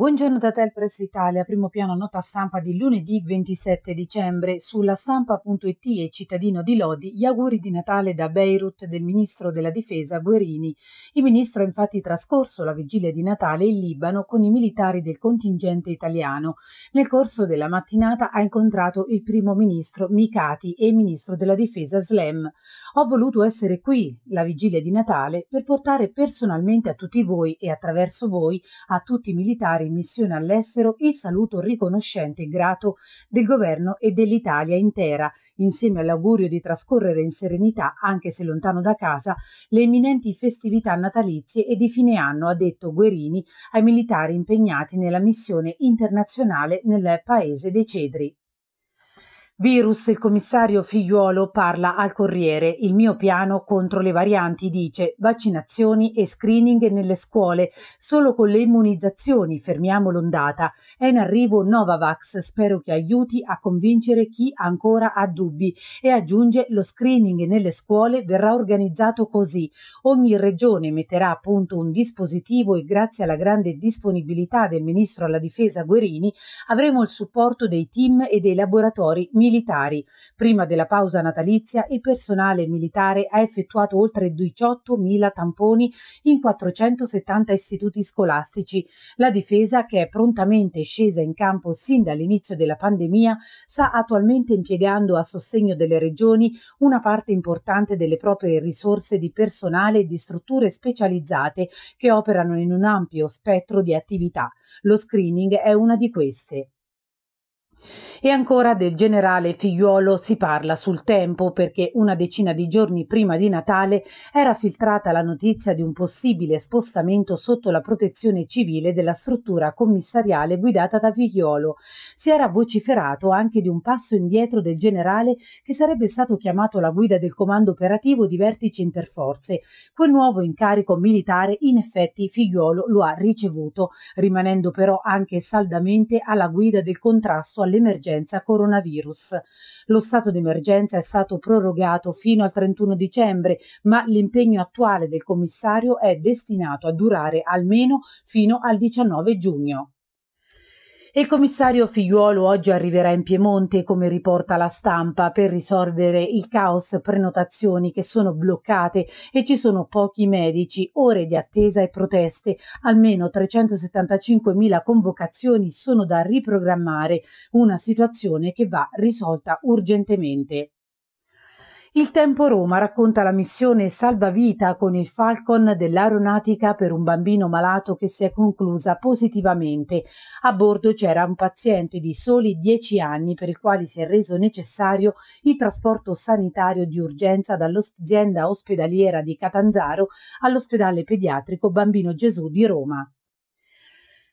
Buongiorno da Telpress Italia, primo piano nota stampa di lunedì 27 dicembre. Sulla stampa.it e cittadino di Lodi gli auguri di Natale da Beirut del ministro della difesa Guerini. Il ministro ha infatti trascorso la vigilia di Natale in Libano con i militari del contingente italiano. Nel corso della mattinata ha incontrato il primo ministro Mikati e il ministro della difesa Slem. Ho voluto essere qui la vigilia di Natale per portare personalmente a tutti voi e attraverso voi a tutti i militari in missione all'estero il saluto riconoscente e grato del governo e dell'Italia intera, insieme all'augurio di trascorrere in serenità, anche se lontano da casa, le imminenti festività natalizie e di fine anno, ha detto Guerini ai militari impegnati nella missione internazionale nel paese dei Cedri. Virus, il commissario figliuolo parla al Corriere, il mio piano contro le varianti dice vaccinazioni e screening nelle scuole, solo con le immunizzazioni fermiamo l'ondata, è in arrivo Novavax, spero che aiuti a convincere chi ancora ha dubbi e aggiunge lo screening nelle scuole verrà organizzato così, ogni regione metterà a punto un dispositivo e grazie alla grande disponibilità del ministro alla difesa Guerini avremo il supporto dei team e dei laboratori militari militari. Prima della pausa natalizia il personale militare ha effettuato oltre 18.000 tamponi in 470 istituti scolastici. La difesa, che è prontamente scesa in campo sin dall'inizio della pandemia, sta attualmente impiegando a sostegno delle regioni una parte importante delle proprie risorse di personale e di strutture specializzate che operano in un ampio spettro di attività. Lo screening è una di queste. E ancora del generale Figliuolo si parla sul tempo perché una decina di giorni prima di Natale era filtrata la notizia di un possibile spostamento sotto la protezione civile della struttura commissariale guidata da figliuolo. Si era vociferato anche di un passo indietro del generale che sarebbe stato chiamato alla guida del comando operativo di vertice interforze. Quel nuovo incarico militare in effetti figliuolo lo ha ricevuto, rimanendo però anche saldamente alla guida del contrasto all'emergenza emergenza coronavirus. Lo stato d'emergenza è stato prorogato fino al 31 dicembre, ma l'impegno attuale del commissario è destinato a durare almeno fino al 19 giugno. Il commissario Figliuolo oggi arriverà in Piemonte, come riporta la stampa, per risolvere il caos prenotazioni che sono bloccate e ci sono pochi medici, ore di attesa e proteste. Almeno 375.000 convocazioni sono da riprogrammare, una situazione che va risolta urgentemente. Il Tempo Roma racconta la missione salvavita con il Falcon dell'aeronautica per un bambino malato che si è conclusa positivamente. A bordo c'era un paziente di soli 10 anni per il quale si è reso necessario il trasporto sanitario di urgenza dall'azienda ospedaliera di Catanzaro all'ospedale pediatrico Bambino Gesù di Roma.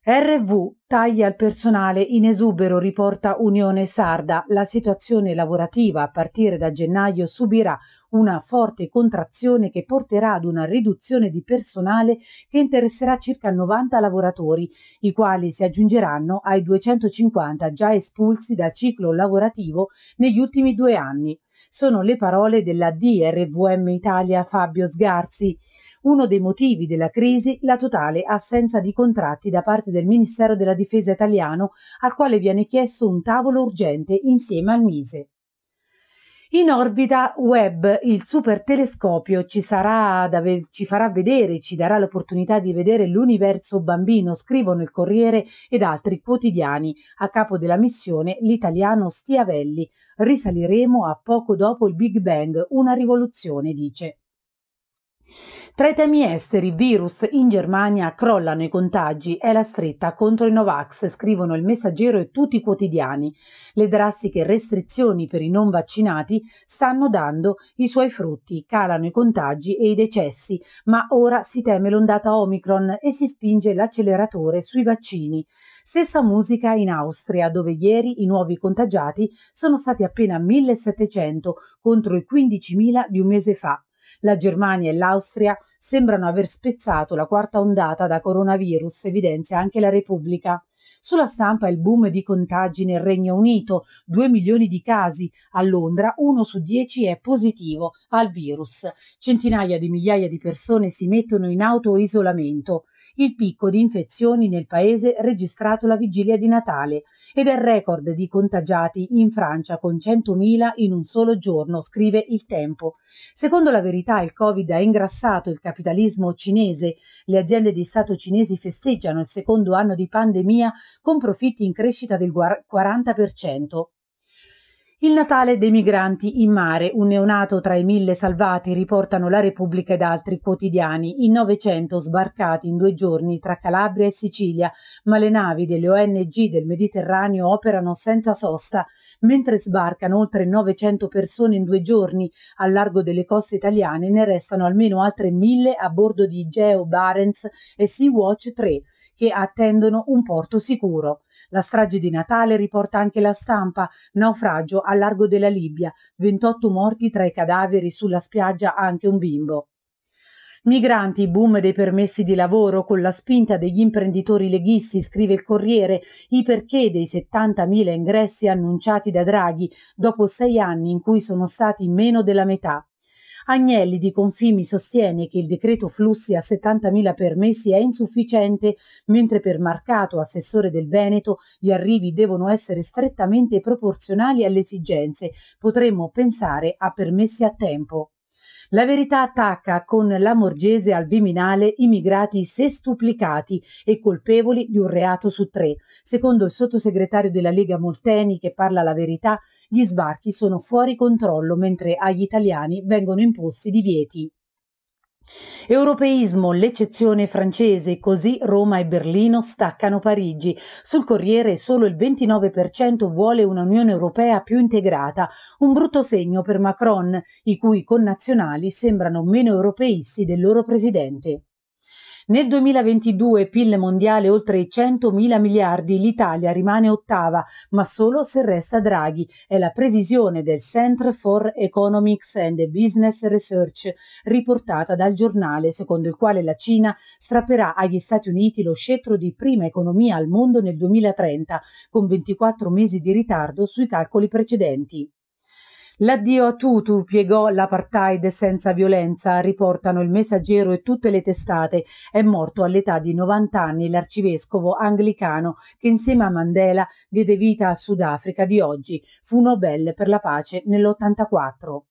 RV taglia al personale in esubero, riporta Unione Sarda. La situazione lavorativa a partire da gennaio subirà una forte contrazione che porterà ad una riduzione di personale che interesserà circa 90 lavoratori, i quali si aggiungeranno ai 250 già espulsi dal ciclo lavorativo negli ultimi due anni. Sono le parole della DRVM Italia Fabio Sgarzi. Uno dei motivi della crisi, la totale assenza di contratti da parte del Ministero della Difesa italiano, al quale viene chiesto un tavolo urgente insieme al Mise. In orbita web, il super telescopio, ci, ve- ci, farà vedere, ci darà l'opportunità di vedere l'universo bambino, scrivono il Corriere ed altri quotidiani. A capo della missione l'italiano Stiavelli. Risaliremo a poco dopo il Big Bang, una rivoluzione, dice. Tra i temi esteri, virus, in Germania crollano i contagi, è la stretta contro i Novax, scrivono il Messaggero e tutti i quotidiani. Le drastiche restrizioni per i non vaccinati stanno dando i suoi frutti, calano i contagi e i decessi, ma ora si teme l'ondata Omicron e si spinge l'acceleratore sui vaccini. Stessa musica in Austria, dove ieri i nuovi contagiati sono stati appena 1700 contro i 15.000 di un mese fa. La Germania e l'Austria sembrano aver spezzato la quarta ondata da coronavirus, evidenzia anche la Repubblica. Sulla stampa il boom di contagi nel Regno Unito, 2 milioni di casi, a Londra uno su 10 è positivo al virus. Centinaia di migliaia di persone si mettono in auto isolamento il picco di infezioni nel paese registrato la vigilia di Natale ed è il record di contagiati in Francia con 100.000 in un solo giorno, scrive il Tempo. Secondo la verità il Covid ha ingrassato il capitalismo cinese, le aziende di Stato cinesi festeggiano il secondo anno di pandemia con profitti in crescita del 40%. Il Natale dei migranti in mare, un neonato tra i mille salvati, riportano la Repubblica ed altri quotidiani, i 900 sbarcati in due giorni tra Calabria e Sicilia, ma le navi delle ONG del Mediterraneo operano senza sosta, mentre sbarcano oltre 900 persone in due giorni, al largo delle coste italiane ne restano almeno altre mille a bordo di Geo Barents e Sea Watch 3, che attendono un porto sicuro. La strage di Natale riporta anche la stampa. Naufragio al largo della Libia. 28 morti tra i cadaveri sulla spiaggia anche un bimbo. Migranti, boom dei permessi di lavoro con la spinta degli imprenditori leghisti, scrive il Corriere, i perché dei 70.000 ingressi annunciati da Draghi dopo sei anni in cui sono stati meno della metà. Agnelli di Confimi sostiene che il decreto flussi a 70.000 permessi è insufficiente, mentre per Marcato, assessore del Veneto, gli arrivi devono essere strettamente proporzionali alle esigenze. Potremmo pensare a permessi a tempo. La verità attacca con la Morgese al Viminale immigrati sestuplicati e colpevoli di un reato su tre. Secondo il sottosegretario della Lega Molteni, che parla la verità, gli sbarchi sono fuori controllo mentre agli italiani vengono imposti divieti. Europeismo, l'eccezione francese, così Roma e Berlino staccano Parigi. Sul Corriere solo il 29% vuole un'Unione Europea più integrata, un brutto segno per Macron, i cui connazionali sembrano meno europeisti del loro presidente. Nel 2022 PIL mondiale oltre i 100 mila miliardi, l'Italia rimane ottava, ma solo se resta Draghi. È la previsione del Center for Economics and Business Research riportata dal giornale, secondo il quale la Cina strapperà agli Stati Uniti lo scettro di prima economia al mondo nel 2030, con 24 mesi di ritardo sui calcoli precedenti. L'addio a Tutu piegò l'apartheid senza violenza, riportano il messaggero e tutte le testate. È morto all'età di 90 anni l'arcivescovo anglicano che insieme a Mandela diede vita al Sudafrica di oggi. Fu Nobel per la pace nell'84.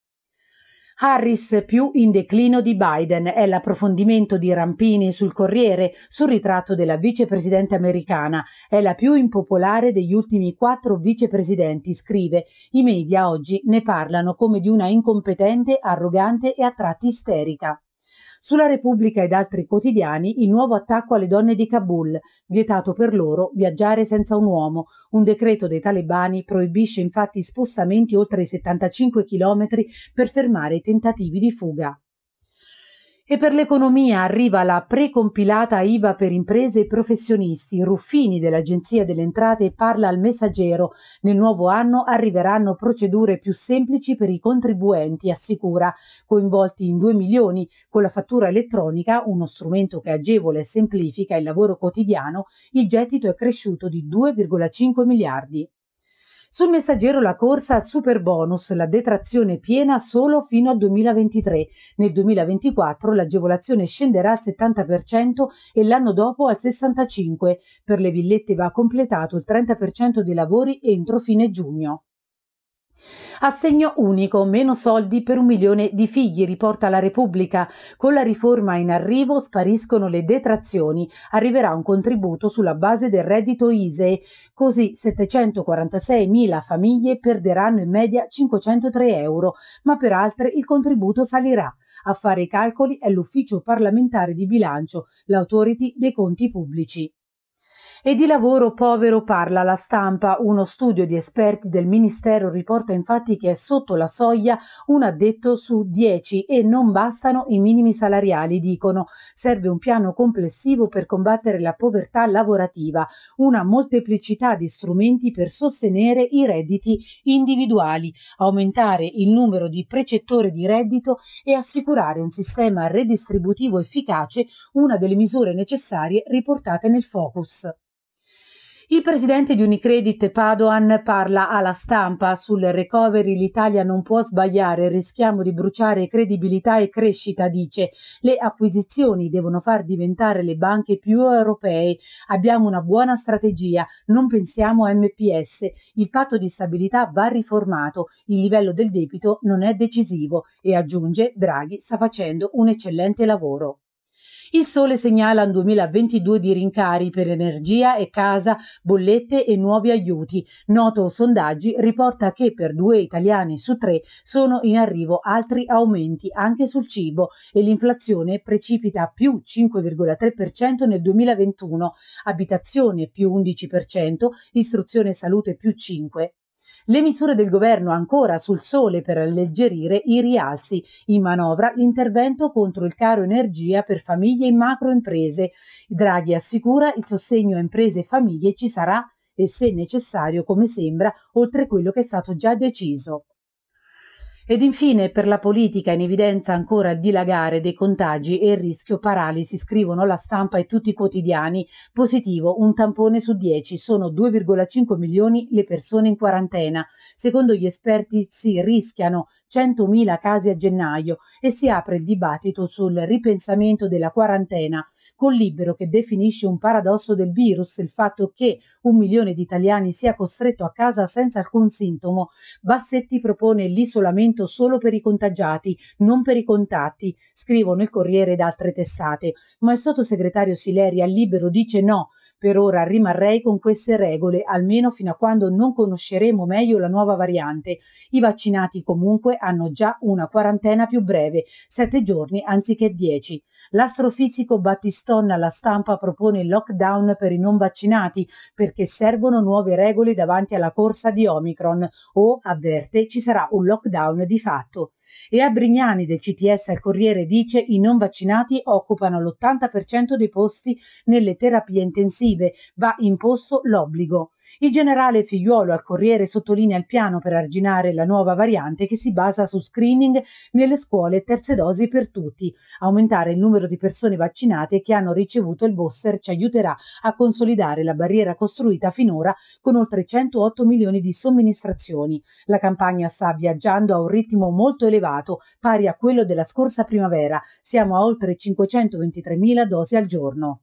Harris più in declino di Biden è l'approfondimento di Rampini sul Corriere sul ritratto della vicepresidente americana. È la più impopolare degli ultimi quattro vicepresidenti, scrive. I media oggi ne parlano come di una incompetente, arrogante e a tratti isterica. Sulla Repubblica ed altri quotidiani il nuovo attacco alle donne di Kabul, vietato per loro viaggiare senza un uomo. Un decreto dei talebani proibisce infatti spostamenti oltre i 75 km per fermare i tentativi di fuga. E per l'economia arriva la precompilata IVA per imprese e professionisti. Ruffini dell'Agenzia delle Entrate parla al messaggero. Nel nuovo anno arriveranno procedure più semplici per i contribuenti, assicura, coinvolti in 2 milioni con la fattura elettronica, uno strumento che agevola e semplifica il lavoro quotidiano, il gettito è cresciuto di 2,5 miliardi. Sul messaggero la corsa al super bonus, la detrazione piena solo fino al 2023. Nel 2024 l'agevolazione scenderà al 70% e l'anno dopo al 65%. Per le villette va completato il 30% dei lavori entro fine giugno. Assegno unico, meno soldi per un milione di figli, riporta la Repubblica. Con la riforma in arrivo spariscono le detrazioni, arriverà un contributo sulla base del reddito ISE, così 746.000 famiglie perderanno in media 503 euro, ma per altre il contributo salirà. A fare i calcoli è l'ufficio parlamentare di bilancio, l'autority dei conti pubblici. E di lavoro povero parla la stampa. Uno studio di esperti del Ministero riporta infatti che è sotto la soglia un addetto su dieci e non bastano i minimi salariali, dicono. Serve un piano complessivo per combattere la povertà lavorativa, una molteplicità di strumenti per sostenere i redditi individuali, aumentare il numero di precettori di reddito e assicurare un sistema redistributivo efficace, una delle misure necessarie riportate nel focus. Il presidente di Unicredit Padoan parla alla stampa sul recovery l'Italia non può sbagliare, rischiamo di bruciare credibilità e crescita, dice. Le acquisizioni devono far diventare le banche più europee. Abbiamo una buona strategia, non pensiamo a MPS. Il patto di stabilità va riformato, il livello del debito non è decisivo e aggiunge Draghi sta facendo un eccellente lavoro. Il Sole segnala un 2022 di rincari per energia e casa, bollette e nuovi aiuti. Noto sondaggi riporta che per due italiani su tre sono in arrivo altri aumenti anche sul cibo e l'inflazione precipita a più 5,3% nel 2021, abitazione più 11%, istruzione e salute più 5%, le misure del governo ancora sul sole per alleggerire i rialzi, in manovra l'intervento contro il caro energia per famiglie e macroimprese. Draghi assicura il sostegno a imprese e famiglie ci sarà e se necessario, come sembra, oltre quello che è stato già deciso. Ed infine per la politica in evidenza ancora il dilagare dei contagi e il rischio paralisi, scrivono la stampa e tutti i quotidiani. Positivo, un tampone su 10, sono 2,5 milioni le persone in quarantena. Secondo gli esperti si rischiano 100.000 casi a gennaio e si apre il dibattito sul ripensamento della quarantena con Libero che definisce un paradosso del virus il fatto che un milione di italiani sia costretto a casa senza alcun sintomo, Bassetti propone l'isolamento solo per i contagiati, non per i contatti, scrivono il Corriere ed altre testate, ma il sottosegretario Sileri a Libero dice no, per ora rimarrei con queste regole, almeno fino a quando non conosceremo meglio la nuova variante. I vaccinati comunque hanno già una quarantena più breve, sette giorni anziché dieci. L'astrofisico Battiston alla stampa propone il lockdown per i non vaccinati perché servono nuove regole davanti alla corsa di Omicron o, avverte, ci sarà un lockdown di fatto. E a Brignani del CTS al Corriere dice i non vaccinati occupano l'80% dei posti nelle terapie intensive difensive, va imposto l'obbligo. Il generale Figliuolo al Corriere sottolinea il piano per arginare la nuova variante che si basa su screening nelle scuole e terze dosi per tutti. Aumentare il numero di persone vaccinate che hanno ricevuto il booster ci aiuterà a consolidare la barriera costruita finora con oltre 108 milioni di somministrazioni. La campagna sta viaggiando a un ritmo molto elevato, pari a quello della scorsa primavera. Siamo a oltre 523 mila dosi al giorno.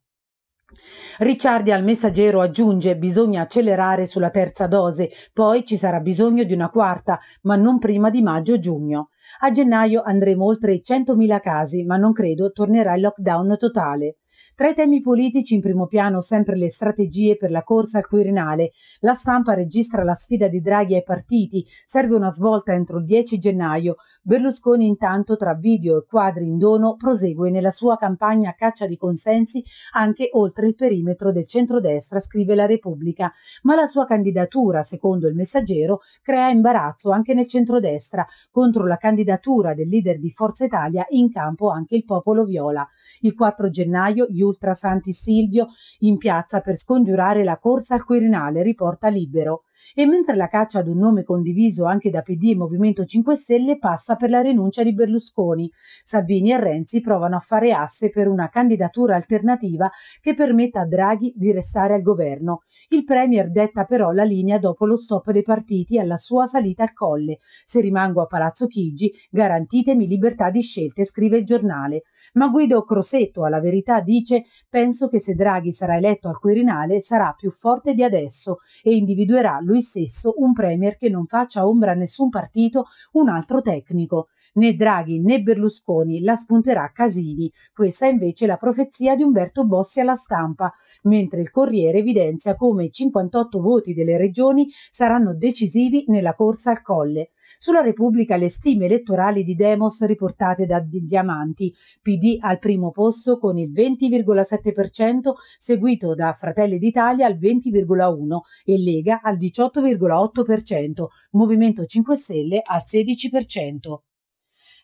Ricciardi al messaggero aggiunge bisogna accelerare sulla terza dose, poi ci sarà bisogno di una quarta, ma non prima di maggio-giugno. A gennaio andremo oltre i 100.000 casi, ma non credo tornerà il lockdown totale. Tra i temi politici in primo piano sempre le strategie per la corsa al Quirinale. La stampa registra la sfida di Draghi ai partiti, serve una svolta entro il 10 gennaio, Berlusconi intanto tra video e quadri in dono prosegue nella sua campagna a caccia di consensi anche oltre il perimetro del centrodestra, scrive la Repubblica, ma la sua candidatura, secondo il messaggero, crea imbarazzo anche nel centrodestra, contro la candidatura del leader di Forza Italia in campo anche il popolo viola. Il 4 gennaio gli ultra Santi Silvio in piazza per scongiurare la corsa al Quirinale, riporta libero e mentre la caccia ad un nome condiviso anche da PD e Movimento 5 Stelle passa per la rinuncia di Berlusconi, Salvini e Renzi provano a fare asse per una candidatura alternativa che permetta a Draghi di restare al governo. Il Premier detta però la linea dopo lo stop dei partiti alla sua salita al colle. Se rimango a Palazzo Chigi, garantitemi libertà di scelte, scrive il giornale. Ma Guido Crosetto alla verità dice penso che se Draghi sarà eletto al Quirinale sarà più forte di adesso e individuerà lui lui stesso un premier che non faccia ombra a nessun partito, un altro tecnico. Né Draghi né Berlusconi la spunterà Casini. Questa è invece la profezia di Umberto Bossi alla stampa, mentre il Corriere evidenzia come i 58 voti delle regioni saranno decisivi nella corsa al colle. Sulla Repubblica le stime elettorali di Demos riportate da Diamanti, PD al primo posto con il 20,7%, seguito da Fratelli d'Italia al 20,1% e Lega al 18,8%, Movimento 5 Stelle al 16%.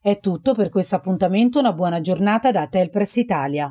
È tutto per questo appuntamento, una buona giornata da Telpress Italia.